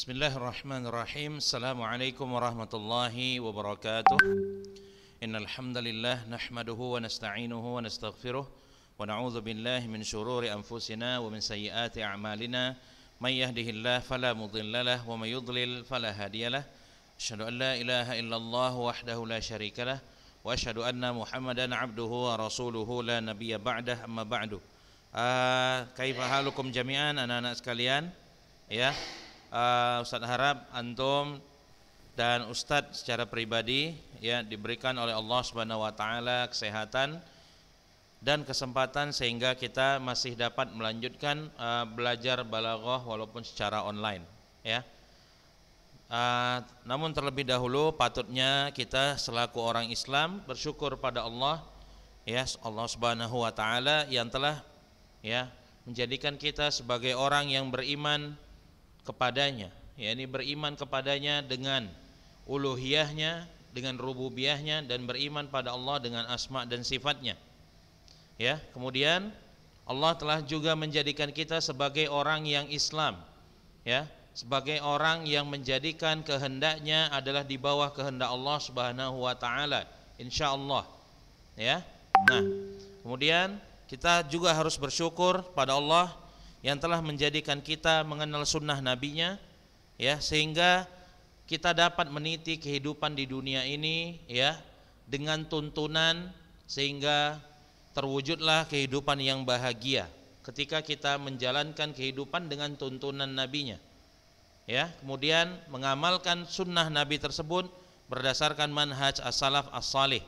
بسم الله الرحمن الرحيم السلام عليكم ورحمة الله وبركاته إن الحمد لله نحمده ونستعينه ونستغفره ونعوذ بالله من شرور أنفسنا ومن سيئات أعمالنا من يهده الله فلا مضل له ومن يضلل فلا هادي له أشهد أن لا إله إلا الله وحده لا شريك له وأشهد أن محمدا عبده ورسوله لا نبي بعده أما بعد آه كيف حالكم جميعا أنا أنا sekalian ya uh, Ustadz harap antum dan Ustadz secara pribadi ya diberikan oleh Allah Subhanahu wa taala kesehatan dan kesempatan sehingga kita masih dapat melanjutkan uh, belajar balaghah walaupun secara online ya. Uh, namun terlebih dahulu patutnya kita selaku orang Islam bersyukur pada Allah ya Allah Subhanahu wa taala yang telah ya menjadikan kita sebagai orang yang beriman kepadanya yakni beriman kepadanya dengan uluhiyahnya dengan rububiyahnya dan beriman pada Allah dengan asma dan sifatnya ya kemudian Allah telah juga menjadikan kita sebagai orang yang Islam ya sebagai orang yang menjadikan kehendaknya adalah di bawah kehendak Allah Subhanahu wa taala insyaallah ya nah kemudian kita juga harus bersyukur pada Allah yang telah menjadikan kita mengenal sunnah nabinya ya sehingga kita dapat meniti kehidupan di dunia ini ya dengan tuntunan sehingga terwujudlah kehidupan yang bahagia ketika kita menjalankan kehidupan dengan tuntunan nabinya ya kemudian mengamalkan sunnah nabi tersebut berdasarkan manhaj as-salaf as-salih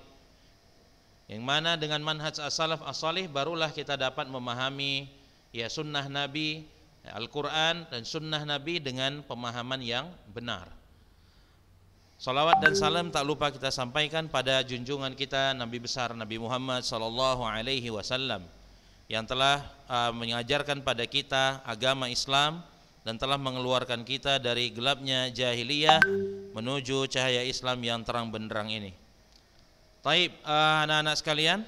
yang mana dengan manhaj as-salaf as-salih barulah kita dapat memahami ya sunnah Nabi, Al-Quran dan sunnah Nabi dengan pemahaman yang benar. Salawat dan salam tak lupa kita sampaikan pada junjungan kita Nabi besar Nabi Muhammad Sallallahu Alaihi Wasallam yang telah uh, mengajarkan pada kita agama Islam dan telah mengeluarkan kita dari gelapnya jahiliyah menuju cahaya Islam yang terang benderang ini. Taib uh, anak-anak uh, sekalian,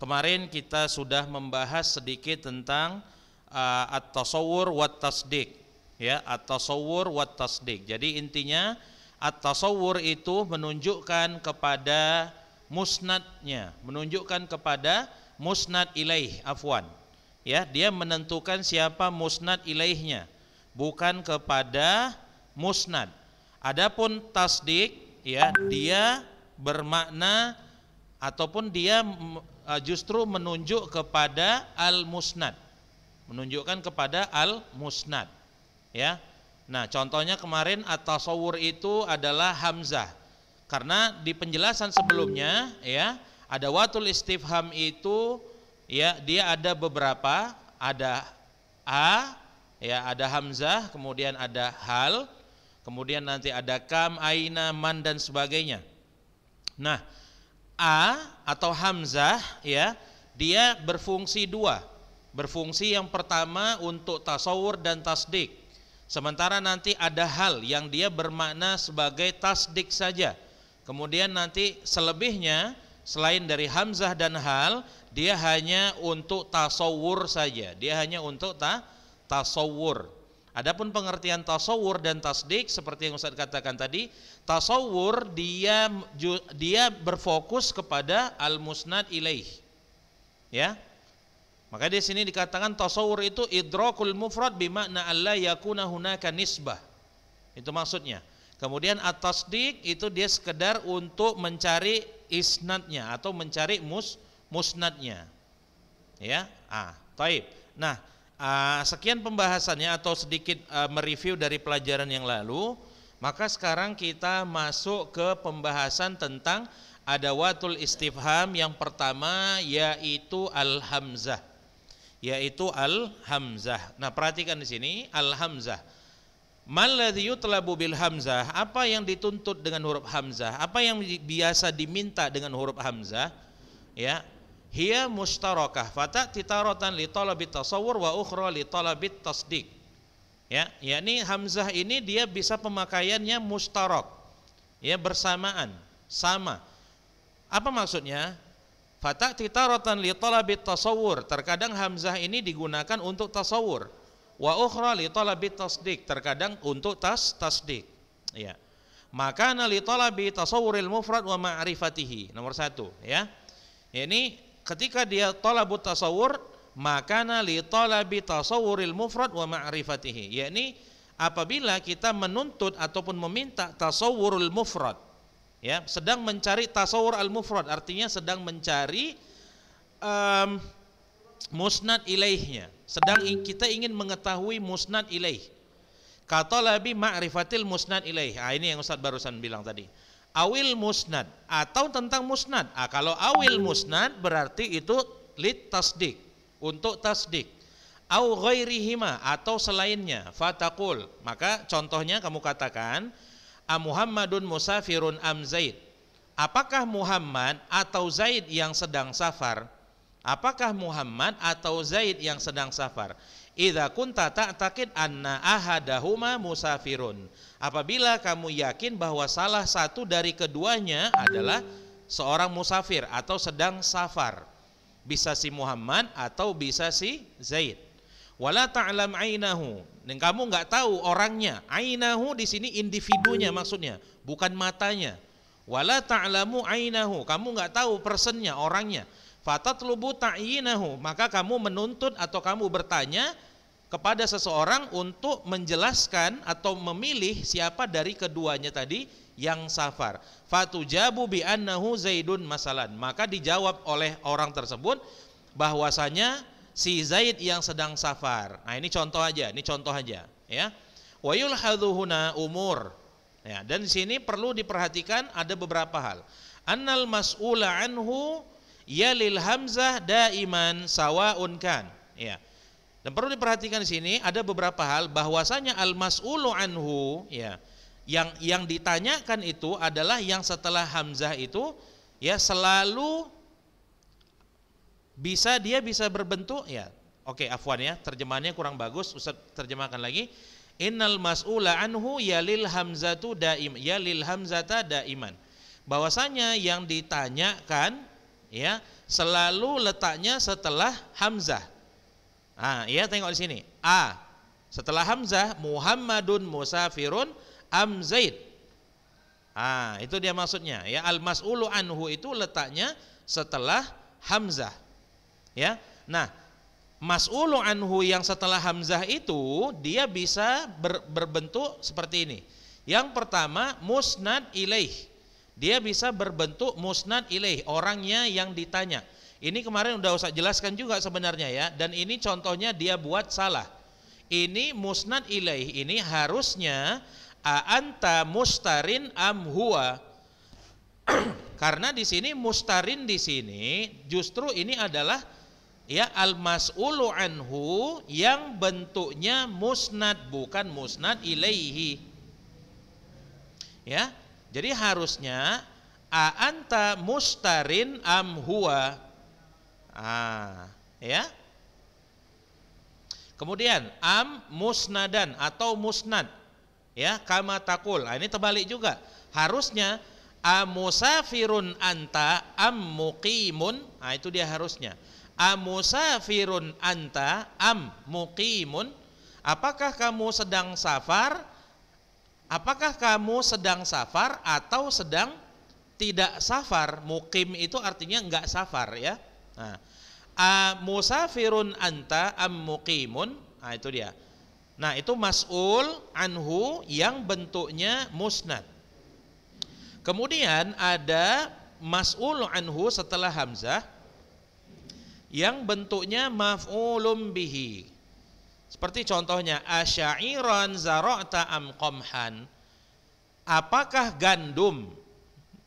Kemarin kita sudah membahas sedikit tentang uh, at-tasawwur wat tasdik ya at-tasawwur wat tasdik. Jadi intinya at-tasawwur itu menunjukkan kepada musnadnya, menunjukkan kepada musnad ilaih afwan. Ya, dia menentukan siapa musnad ilaihnya, bukan kepada musnad. Adapun tasdik ya dia bermakna ataupun dia Uh, justru menunjuk kepada al-musnad. Menunjukkan kepada al-musnad. Ya. Nah, contohnya kemarin atau tasawur itu adalah hamzah. Karena di penjelasan sebelumnya ya, ada watul istifham itu ya dia ada beberapa, ada a ya ada hamzah, kemudian ada hal, kemudian nanti ada kam, aina, man dan sebagainya. Nah, a atau hamzah ya dia berfungsi dua berfungsi yang pertama untuk tasawur dan tasdik sementara nanti ada hal yang dia bermakna sebagai tasdik saja kemudian nanti selebihnya selain dari hamzah dan hal dia hanya untuk tasawur saja dia hanya untuk ta tasawur Adapun pengertian tasawur dan tasdik seperti yang Ustaz katakan tadi, tasawur dia dia berfokus kepada al-musnad ilaih. Ya. Maka di sini dikatakan tasawur itu idrakul mufrad bimakna alla yakuna hunaka nisbah. Itu maksudnya. Kemudian at-tasdik itu dia sekedar untuk mencari isnadnya atau mencari mus musnadnya. Ya. Ah, taib. Nah, Uh, sekian pembahasannya atau sedikit uh, mereview dari pelajaran yang lalu. Maka sekarang kita masuk ke pembahasan tentang adawatul istifham yang pertama yaitu al-hamzah. Yaitu al-hamzah. Nah, perhatikan di sini al-hamzah. yutlabu bil hamzah, apa yang dituntut dengan huruf hamzah? Apa yang biasa diminta dengan huruf hamzah? Ya, hiya mustarakah fata titaratan li talabi tasawur wa ukhra li talabi tasdik ya yakni hamzah ini dia bisa pemakaiannya mustarak ya bersamaan sama apa maksudnya fata titaratan li talabi tasawur terkadang hamzah ini digunakan untuk tasawur wa ukhra li talabi tasdik terkadang untuk tas tasdik ya maka li talabi tasawuril mufrad wa ma'rifatihi nomor satu ya ini ketika dia tolabut tasawur maka li talabi tasawuril mufrad wa ma'rifatihi yakni apabila kita menuntut ataupun meminta tasawurul mufrad ya sedang mencari tasawur al mufrad artinya sedang mencari um, musnad ilaihnya sedang kita ingin mengetahui musnad ilaih kata lebih ma'rifatil musnad ilaih ah, ini yang Ustaz barusan bilang tadi awil musnad atau tentang musnad. Ah, kalau awil hmm. musnad berarti itu lit tasdik untuk tasdik. Au ghairihima atau selainnya fatakul. Maka contohnya kamu katakan A Muhammadun musafirun am Zaid. Apakah Muhammad atau Zaid yang sedang safar? Apakah Muhammad atau Zaid yang sedang safar? Idza kunta ta'taqid anna ahadahuma musafirun. Apabila kamu yakin bahwa salah satu dari keduanya adalah seorang musafir atau sedang safar. Bisa si Muhammad atau bisa si Zaid. Wala ta'lam ainahu. Dan kamu nggak tahu orangnya. Ainahu di sini individunya maksudnya, bukan matanya. Wala ta'lamu ainahu. Kamu nggak tahu personnya, orangnya fatatlubu ta'yinahu maka kamu menuntut atau kamu bertanya kepada seseorang untuk menjelaskan atau memilih siapa dari keduanya tadi yang safar. Fatujabu bi annahu Zaidun masalan. Maka dijawab oleh orang tersebut bahwasanya si Zaid yang sedang safar. Nah, ini contoh aja, ini contoh aja, ya. Wa yulhadhuhuna umur. Ya, dan di sini perlu diperhatikan ada beberapa hal. Annal mas'ula anhu yalil hamzah daiman sawaun kan. Ya. Dan perlu diperhatikan di sini ada beberapa hal bahwasanya al-mas'ulu anhu ya yang yang ditanyakan itu adalah yang setelah hamzah itu ya selalu bisa dia bisa berbentuk ya. Oke, afwan ya, terjemahannya kurang bagus, Ustaz terjemahkan lagi. Innal mas'ula anhu yalil hamzatu daim yalil hamzata daiman. Bahwasanya yang ditanyakan ya selalu letaknya setelah hamzah Ah, ya tengok di sini. A. Setelah Hamzah Muhammadun musafirun am Zaid. Ah, itu dia maksudnya. Ya al-mas'ulu anhu itu letaknya setelah Hamzah. Ya. Nah, mas'ulu anhu yang setelah Hamzah itu dia bisa ber, berbentuk seperti ini. Yang pertama musnad ilaih. Dia bisa berbentuk musnad ilaih, orangnya yang ditanya. Ini kemarin udah usah jelaskan juga sebenarnya ya. Dan ini contohnya dia buat salah. Ini musnad ilaih ini harusnya aanta anta mustarin am huwa. Karena di sini mustarin di sini justru ini adalah ya al mas'ulu anhu yang bentuknya musnad bukan musnad ilaihi. Ya. Jadi harusnya anta mustarin am huwa Ah, ya. Kemudian am musnadan atau musnad. Ya, kama takul. Nah, ini terbalik juga. Harusnya amusafirun anta am muqimun. Nah, itu dia harusnya. Amusafirun anta am muqimun. Apakah kamu sedang safar? Apakah kamu sedang safar atau sedang tidak safar? Mukim itu artinya enggak safar ya. Nah, A musafirun anta am muqimun? Nah, itu dia. Nah, itu mas'ul anhu yang bentuknya musnad. Kemudian ada mas'ul anhu setelah hamzah yang bentuknya maf'ulum bihi. Seperti contohnya asyairan zara'ta am qamhan. Apakah gandum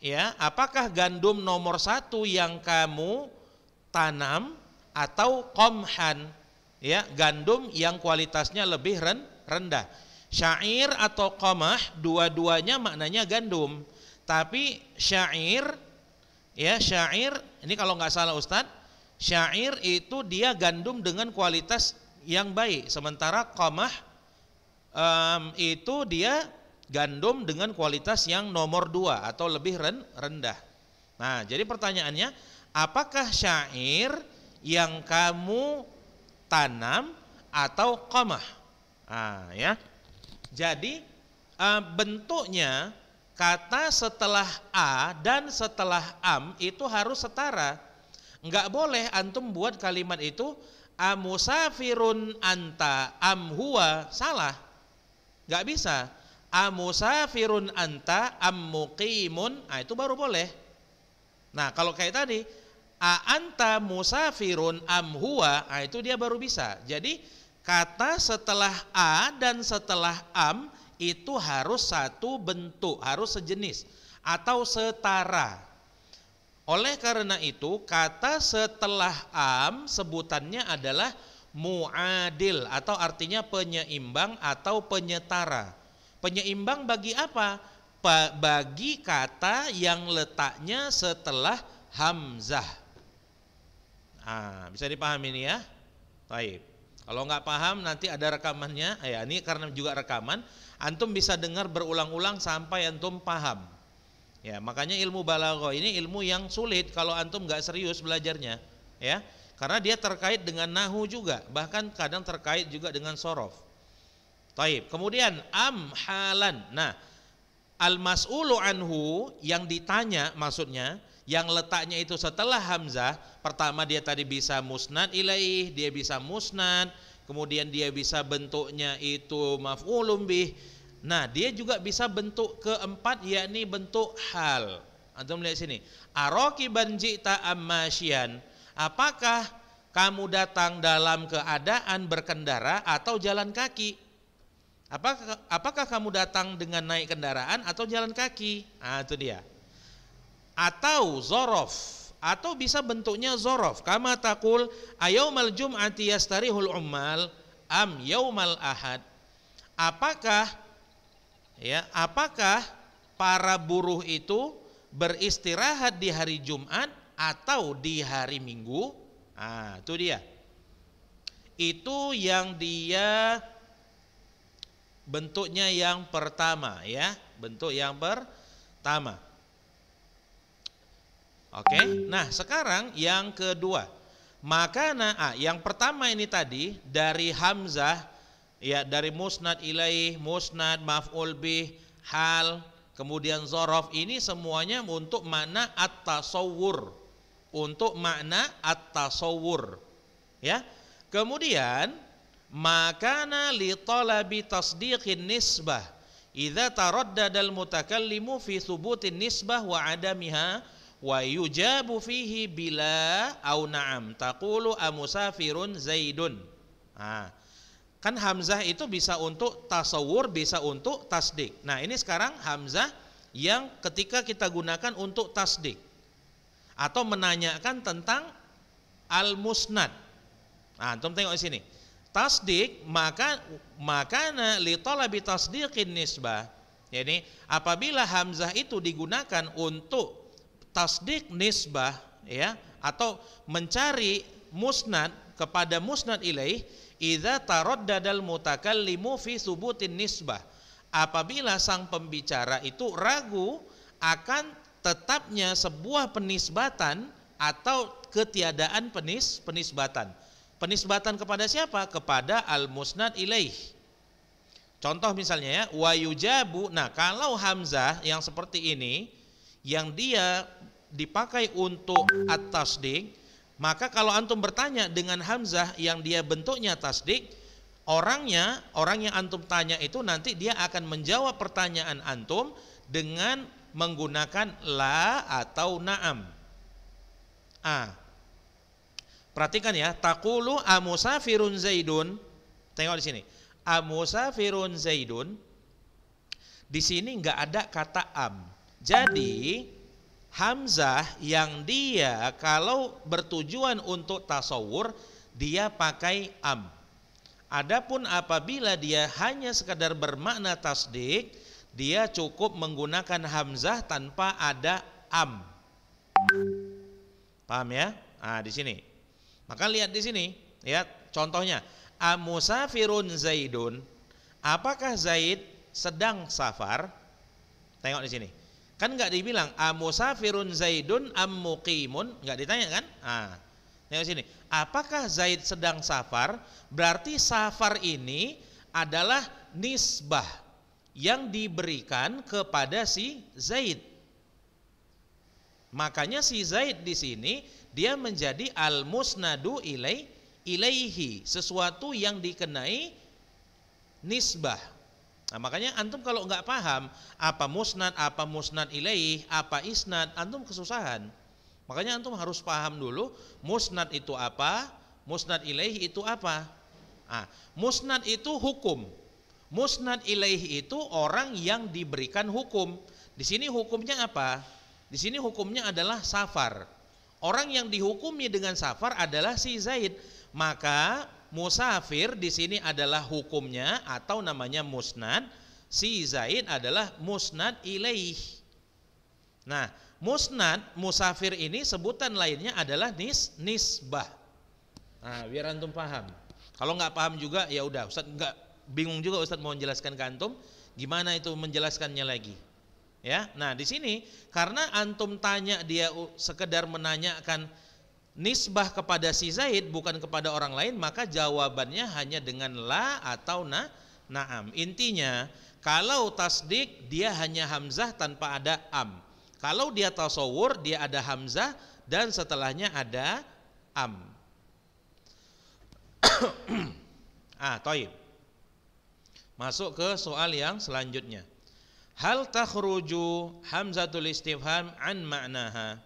ya, apakah gandum nomor satu yang kamu tanam atau komhan ya gandum yang kualitasnya lebih ren, rendah syair atau komah dua-duanya maknanya gandum tapi syair ya syair ini kalau nggak salah Ustadz syair itu dia gandum dengan kualitas yang baik sementara komah um, itu dia gandum dengan kualitas yang nomor dua atau lebih ren, rendah nah jadi pertanyaannya apakah syair yang kamu tanam atau komah. Nah, ya. Jadi e, bentuknya kata setelah a dan setelah am itu harus setara. Enggak boleh antum buat kalimat itu amusafirun anta am huwa salah. Enggak bisa. Amusafirun anta am muqimun. Nah, itu baru boleh. Nah, kalau kayak tadi A anta musafirun am huwa, nah, itu dia baru bisa. Jadi kata setelah a dan setelah am itu harus satu bentuk, harus sejenis atau setara. Oleh karena itu, kata setelah am sebutannya adalah muadil atau artinya penyeimbang atau penyetara. Penyeimbang bagi apa? Bagi kata yang letaknya setelah hamzah. Ah, bisa dipahami ini ya? Baik. Kalau nggak paham nanti ada rekamannya. Ah, ya, ini karena juga rekaman, antum bisa dengar berulang-ulang sampai antum paham. Ya, makanya ilmu balaghah ini ilmu yang sulit kalau antum nggak serius belajarnya, ya. Karena dia terkait dengan nahu juga, bahkan kadang terkait juga dengan sorof. Taib. Kemudian am halan. Nah, al mas'ulu anhu yang ditanya maksudnya yang letaknya itu setelah hamzah pertama dia tadi bisa musnad ilaih dia bisa musnad kemudian dia bisa bentuknya itu maf'ulun bih nah dia juga bisa bentuk keempat yakni bentuk hal antum lihat sini arakiban jita ammasyian apakah kamu datang dalam keadaan berkendara atau jalan kaki apakah apakah kamu datang dengan naik kendaraan atau jalan kaki ah itu dia atau zorof atau bisa bentuknya zorof kama takul ayaumal jum'ati yastarihul ummal am yaumal ahad apakah ya apakah para buruh itu beristirahat di hari Jumat atau di hari Minggu ah itu dia itu yang dia bentuknya yang pertama ya bentuk yang pertama Oke. Okay? Nah, sekarang yang kedua. Maka nah, ah, yang pertama ini tadi dari hamzah ya dari musnad ilaih, musnad maf'ul bih, hal, kemudian zorof ini semuanya untuk makna at-tasawwur. Untuk makna at-tasawwur. Ya. Kemudian makana li talabi tasdiqin nisbah idza taraddada al-mutakallimu fi thubutin nisbah wa adamiha wa yujabu fihi bila au na'am taqulu amusafirun zaidun nah, kan hamzah itu bisa untuk tasawur bisa untuk tasdik nah ini sekarang hamzah yang ketika kita gunakan untuk tasdik atau menanyakan tentang al musnad nah antum tengok di sini tasdik maka na li talabi tasdiqin nisbah jadi apabila hamzah itu digunakan untuk tasdik nisbah ya atau mencari musnad kepada musnad ilaih idza taraddadal mutakallimu fi subutin nisbah apabila sang pembicara itu ragu akan tetapnya sebuah penisbatan atau ketiadaan penis penisbatan penisbatan kepada siapa kepada al musnad ilaih contoh misalnya ya wayujabu nah kalau hamzah yang seperti ini yang dia dipakai untuk atas tasdik maka kalau antum bertanya dengan hamzah yang dia bentuknya tasdik, orangnya, orang yang antum tanya itu nanti dia akan menjawab pertanyaan antum dengan menggunakan la atau naam. A. Perhatikan ya, takulu amusafirun zaidun. Tengok di sini. Amusafirun zaidun. Di sini nggak ada kata am. Jadi Hamzah yang dia kalau bertujuan untuk tasawur dia pakai am. Adapun apabila dia hanya sekadar bermakna tasdik, dia cukup menggunakan hamzah tanpa ada am. Paham ya? Ah di sini. Maka lihat di sini, ya contohnya. Amusafirun Zaidun. Apakah Zaid sedang safar? Tengok di sini. Kan nggak dibilang amusafirun zaidun ammuqimun, nggak ditanya kan? Ah. Yang sini, apakah Zaid sedang safar? Berarti safar ini adalah nisbah yang diberikan kepada si Zaid. Makanya si Zaid di sini dia menjadi al-musnadu ilai ilaihi, sesuatu yang dikenai nisbah Nah makanya antum kalau nggak paham apa musnad, apa musnad ilaih, apa isnad, antum kesusahan. Makanya antum harus paham dulu musnad itu apa, musnad ilaih itu apa. Ah, musnad itu hukum. Musnad ilaih itu orang yang diberikan hukum. Di sini hukumnya apa? Di sini hukumnya adalah safar. Orang yang dihukumi dengan safar adalah si Zaid. Maka musafir di sini adalah hukumnya atau namanya musnad, si Zaid adalah musnad ilaih. Nah, musnad musafir ini sebutan lainnya adalah nis nisbah. Nah, biar antum paham. Kalau nggak paham juga ya udah, Ustaz nggak bingung juga Ustaz mau menjelaskan ke antum gimana itu menjelaskannya lagi. Ya. Nah, di sini karena antum tanya dia sekedar menanyakan nisbah kepada si Zaid bukan kepada orang lain maka jawabannya hanya dengan la atau na naam intinya kalau tasdik dia hanya hamzah tanpa ada am kalau dia tasawur dia ada hamzah dan setelahnya ada am ah toib masuk ke soal yang selanjutnya hal takhruju hamzatul istifham an maknaha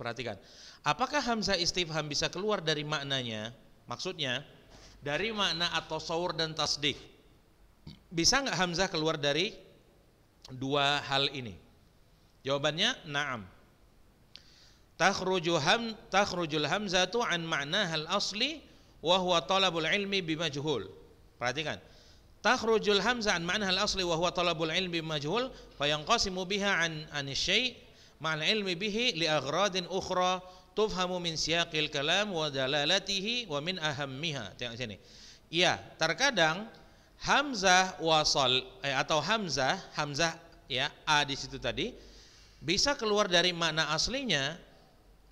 perhatikan Apakah hamzah istifham bisa keluar dari maknanya? Maksudnya dari makna atau sawur dan tasdik. Bisa nggak hamzah keluar dari dua hal ini? Jawabannya na'am. Takhruju ham takhrujul hamzatu an makna hal asli wa huwa talabul ilmi bimajhul. Perhatikan. Takhrujul hamzah an makna hal asli wa huwa talabul ilmi bimajhul fayanqasimu biha an an syai' ma'al ilmi bihi li aghradin ukhra tufhamu min siyaqil kalam wa dalalatihi wa min ahammiha. Tengok sini. Iya, terkadang hamzah wasal eh, atau hamzah hamzah ya a di situ tadi bisa keluar dari makna aslinya.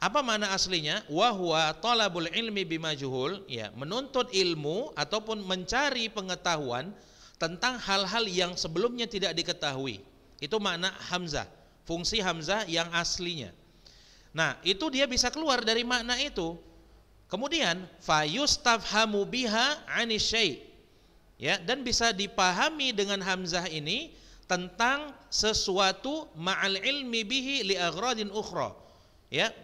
Apa makna aslinya? Wahwa talabul ilmi bimajuhul, ya, menuntut ilmu ataupun mencari pengetahuan tentang hal-hal yang sebelumnya tidak diketahui. Itu makna hamzah, fungsi hamzah yang aslinya. Nah, itu dia bisa keluar dari makna itu. Kemudian fayustafhamu biha anisyai. Ya, dan bisa dipahami dengan hamzah ini tentang sesuatu ma'al ilmi bihi li aghradin ukhra. Ya.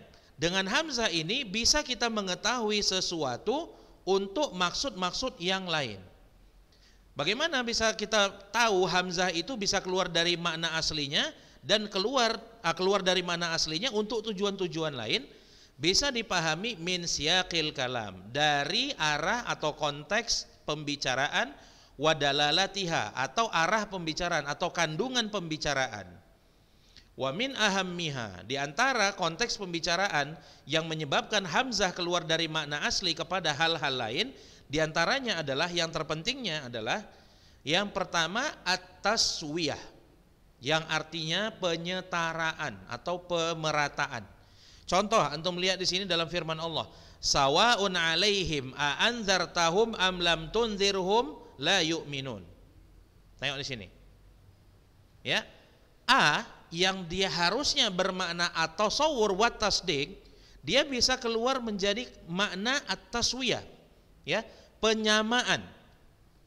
Dengan hamzah ini bisa kita mengetahui sesuatu untuk maksud-maksud yang lain. Bagaimana bisa kita tahu hamzah itu bisa keluar dari makna aslinya dan keluar Ah, keluar dari mana aslinya untuk tujuan-tujuan lain bisa dipahami min siyaqil kalam dari arah atau konteks pembicaraan wadalalatiha atau arah pembicaraan atau kandungan pembicaraan wa min ahammiha di antara konteks pembicaraan yang menyebabkan hamzah keluar dari makna asli kepada hal-hal lain di antaranya adalah yang terpentingnya adalah yang pertama atas taswiyah yang artinya penyetaraan atau pemerataan. Contoh antum lihat di sini dalam firman Allah, sawaun alaihim a anzartahum am lam tunzirhum la yu'minun. Tengok di sini. Ya. A yang dia harusnya bermakna atau sawur wa tasdik, dia bisa keluar menjadi makna at-taswiyah. Ya, penyamaan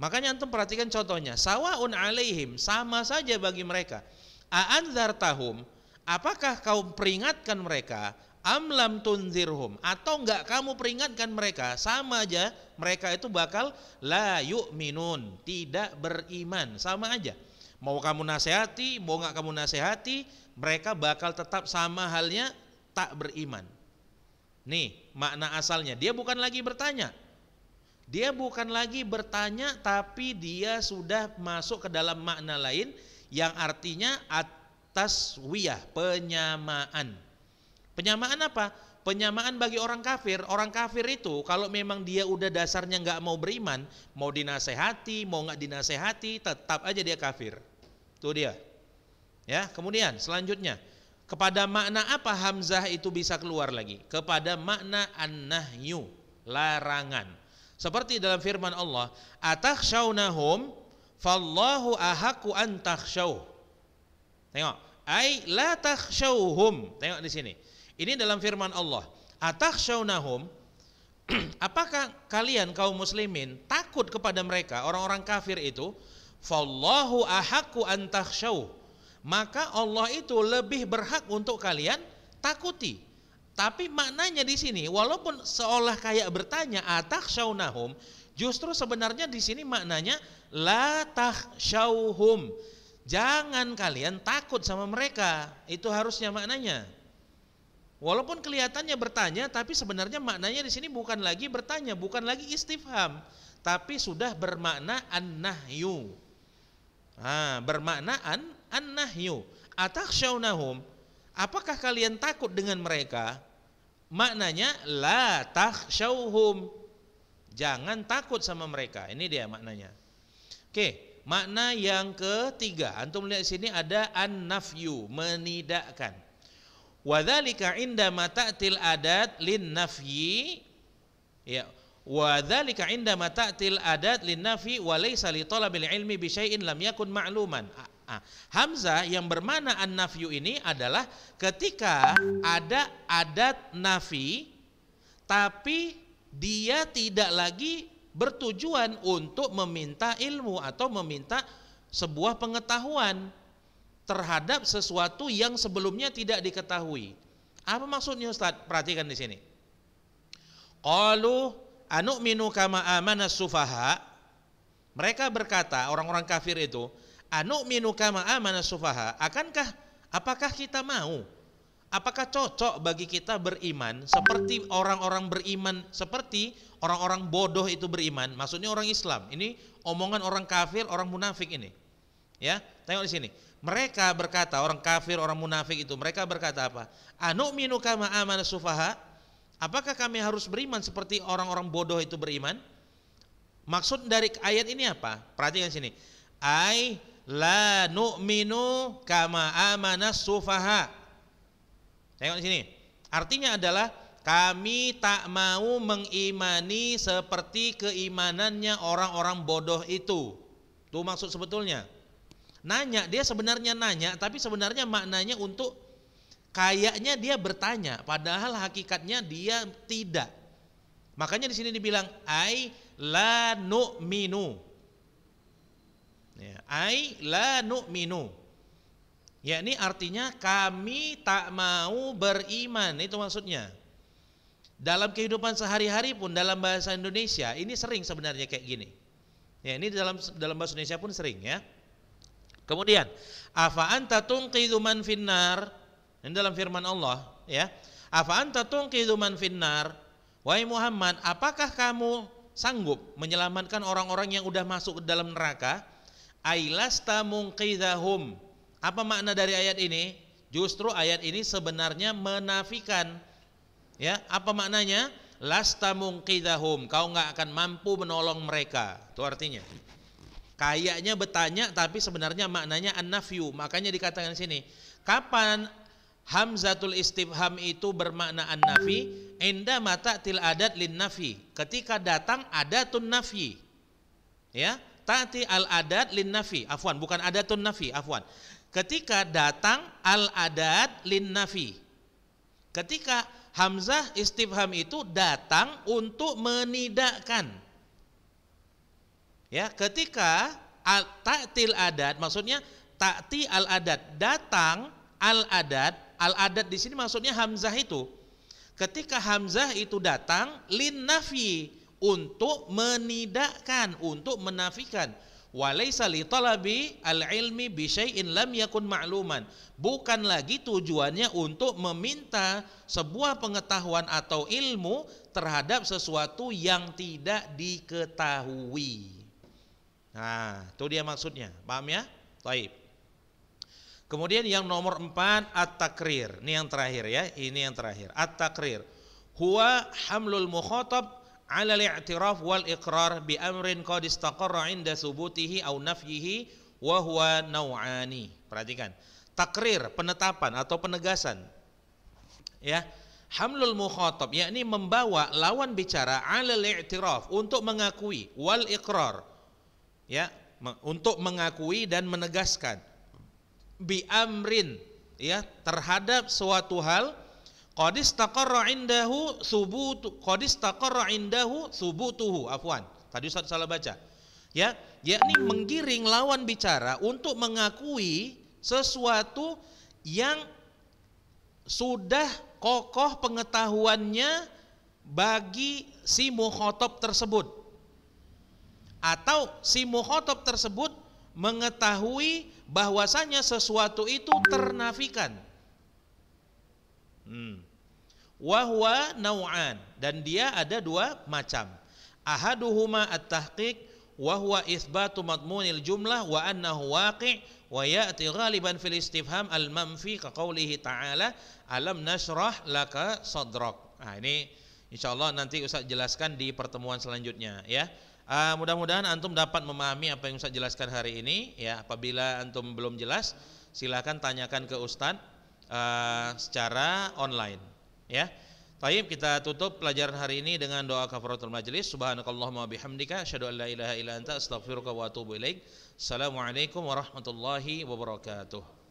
Makanya antum perhatikan contohnya, sawaun alaihim, sama saja bagi mereka. Aanzar tahum, apakah kau peringatkan mereka? Amlam tunzirhum atau enggak kamu peringatkan mereka sama aja mereka itu bakal la yu'minun tidak beriman sama aja mau kamu nasihati mau enggak kamu nasihati mereka bakal tetap sama halnya tak beriman nih makna asalnya dia bukan lagi bertanya dia bukan lagi bertanya tapi dia sudah masuk ke dalam makna lain yang artinya atas wiyah, penyamaan. Penyamaan apa? Penyamaan bagi orang kafir. Orang kafir itu kalau memang dia udah dasarnya nggak mau beriman, mau dinasehati, mau nggak dinasehati, tetap aja dia kafir. Itu dia. Ya, kemudian selanjutnya kepada makna apa hamzah itu bisa keluar lagi? Kepada makna an-nahyu, larangan. Seperti dalam firman Allah, atakhshawnahum fallahu ahaku an takhshaw. Tengok, ai la takhshawhum. Tengok di sini. Ini dalam firman Allah. Atakhshawnahum Apakah kalian kaum muslimin takut kepada mereka orang-orang kafir itu? Fallahu ahaku an takhshaw. Maka Allah itu lebih berhak untuk kalian takuti. Tapi maknanya di sini, walaupun seolah kayak bertanya atak ataksyaunahum, justru sebenarnya di sini maknanya la hum, Jangan kalian takut sama mereka. Itu harusnya maknanya. Walaupun kelihatannya bertanya, tapi sebenarnya maknanya di sini bukan lagi bertanya, bukan lagi istifham, tapi sudah bermakna an-nahyu. Ah, bermakna an nahyu Atak Ataksyaunahum Apakah kalian takut dengan mereka? Maknanya la takshauhum. Jangan takut sama mereka. Ini dia maknanya. Oke, makna yang ketiga. Antum lihat sini ada an-nafyu, menidakkan. Wadzalika inda mata'til adat lin nafyi ya wa dzalika indama ta'til adat lin nafyi wa laysa li talabil ilmi bi syai'in lam yakun ma'luman Nah, Hamzah yang bermana an-nafyu ini adalah ketika ada adat nafi tapi dia tidak lagi bertujuan untuk meminta ilmu atau meminta sebuah pengetahuan terhadap sesuatu yang sebelumnya tidak diketahui. Apa maksudnya Ustaz? Perhatikan di sini. Qalu anu'minu kama amana sufaha. Mereka berkata, orang-orang kafir itu, Anu kama amana sufaha. Akankah, apakah kita mau? Apakah cocok bagi kita beriman seperti orang-orang beriman, seperti orang-orang bodoh itu beriman? Maksudnya orang Islam. Ini omongan orang kafir, orang munafik ini. Ya, tengok di sini. Mereka berkata, orang kafir, orang munafik itu, mereka berkata apa? Anu kama ma'amana sufaha. Apakah kami harus beriman seperti orang-orang bodoh itu beriman? Maksud dari ayat ini apa? Perhatikan sini. Ai la nu'minu kama amana sufaha. Tengok di sini. Artinya adalah kami tak mau mengimani seperti keimanannya orang-orang bodoh itu. Itu maksud sebetulnya. Nanya, dia sebenarnya nanya, tapi sebenarnya maknanya untuk kayaknya dia bertanya, padahal hakikatnya dia tidak. Makanya di sini dibilang ai la nu'minu. Ya, ai la nu'minu. Yakni artinya kami tak mau beriman, itu maksudnya. Dalam kehidupan sehari-hari pun dalam bahasa Indonesia ini sering sebenarnya kayak gini. Ya, ini dalam dalam bahasa Indonesia pun sering ya. Kemudian, afa anta tunqidhu man finnar? Ini dalam firman Allah, ya. Afa anta tunqidhu man finnar? Wahai Muhammad, apakah kamu sanggup menyelamatkan orang-orang yang udah masuk ke dalam neraka? ailasta mungkidahum. Apa makna dari ayat ini? Justru ayat ini sebenarnya menafikan ya, apa maknanya? Lasta mungkidahum. kau nggak akan mampu menolong mereka. Itu artinya. Kayaknya bertanya tapi sebenarnya maknanya an Makanya dikatakan di sini, kapan hamzatul istifham itu bermakna an-nafi? Indah mata til adat lin nafi. Ketika datang adatun nafi. Ya, Tati al adat lin nafi, afwan, bukan adatun nafi, afwan. Ketika datang al adat lin nafi. Ketika hamzah istifham itu datang untuk menidakkan. Ya, ketika al ta'til adat maksudnya ta'ti al adat, datang al adat, al adat di sini maksudnya hamzah itu. Ketika hamzah itu datang lin nafi, untuk menidakkan, untuk menafikan. Walaysa li talabi al-ilmi bi lam yakun ma'luman. Bukan lagi tujuannya untuk meminta sebuah pengetahuan atau ilmu terhadap sesuatu yang tidak diketahui. Nah, itu dia maksudnya. Paham ya? Taib. Kemudian yang nomor empat at-takrir. Ini yang terakhir ya, ini yang terakhir. At-takrir. Huwa hamlul mukhatab ala al-i'tiraf wal iqrar bi amrin qad istaqarra inda subutihi aw nafyihi wa huwa naw'ani. Perhatikan. Takrir, penetapan atau penegasan. Ya. Hamlul mukhatab yakni membawa lawan bicara ala al-i'tiraf untuk mengakui wal iqrar. Ya, untuk mengakui dan menegaskan bi amrin ya terhadap suatu hal Qadis taqarra indahu subutu Qadis taqarra indahu subutuhu afwan. Tadi Ustaz salah baca. Ya, yakni menggiring lawan bicara untuk mengakui sesuatu yang sudah kokoh pengetahuannya bagi si mukhotob tersebut atau si mukhotob tersebut mengetahui bahwasanya sesuatu itu ternafikan Wahwa hmm. nau'an dan dia ada dua macam. Ahaduhuma at-tahqiq wahwa isbatu madmunil jumlah wa annahu waqi' wa ya'ti ghaliban fil istifham al-manfi ka qawlihi ta'ala alam nashrah laka sadrak. Nah, ini insyaallah nanti Ustaz jelaskan di pertemuan selanjutnya ya. Uh, mudah-mudahan antum dapat memahami apa yang Ustaz jelaskan hari ini ya. Apabila antum belum jelas, silakan tanyakan ke Ustaz Eh, secara online ya. Baik, kita tutup pelajaran hari ini dengan doa kafaratul majelis. Subhanakallahumma bihamdika asyhadu an la ilaha illa anta astaghfiruka wa atubu ilaik. Assalamualaikum warahmatullahi wabarakatuh.